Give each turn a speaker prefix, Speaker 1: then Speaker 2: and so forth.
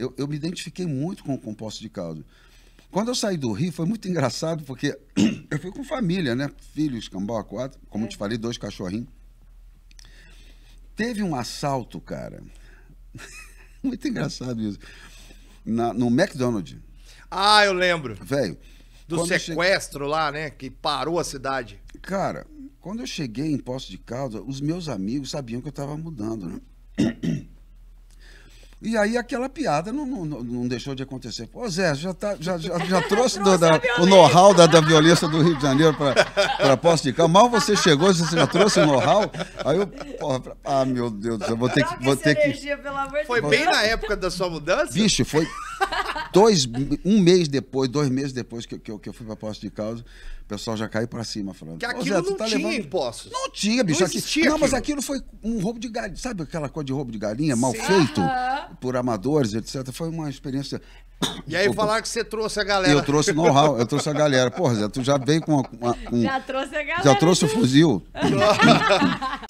Speaker 1: eu, eu me identifiquei muito com o composto de caldo. Quando eu saí do Rio, foi muito engraçado, porque eu fui com família, né? Filhos, cambau, quatro, como é. te falei, dois cachorrinhos. Teve um assalto, cara. muito engraçado isso. Na, no McDonald's. Ah, eu lembro. Velho. Do sequestro cheguei... lá, né? Que parou a cidade. Cara, quando eu cheguei em Poço de Caldas, os meus amigos sabiam que eu estava mudando, né? E aí aquela piada não, não, não deixou de acontecer. Pô, Zé, já, tá, já, já, já trouxe do, da, o know-how da, da violência do Rio de Janeiro para posse de Calma. Mal você chegou, você já trouxe o know-how. Aí eu, porra, ah, meu Deus eu vou ter que... Vou ter que... Energia, foi bem na época da sua mudança? Vixe, foi dois, um mês depois, dois meses depois que, que, eu, que eu fui pra Poço de causa o pessoal já caiu pra cima falando. Que aquilo Zé, não tá tinha levando... em Poços. Não tinha, bicho. Não, aqui... não mas aquilo foi um roubo de galinha. Sabe aquela coisa de roubo de galinha, mal Sim. feito por amadores, etc. Foi uma experiência e aí falaram que você trouxe a galera. Eu trouxe know-how, eu trouxe a galera. Porra, Zé, tu já veio com uma, uma, um, Já trouxe a galera. Já trouxe o fuzil.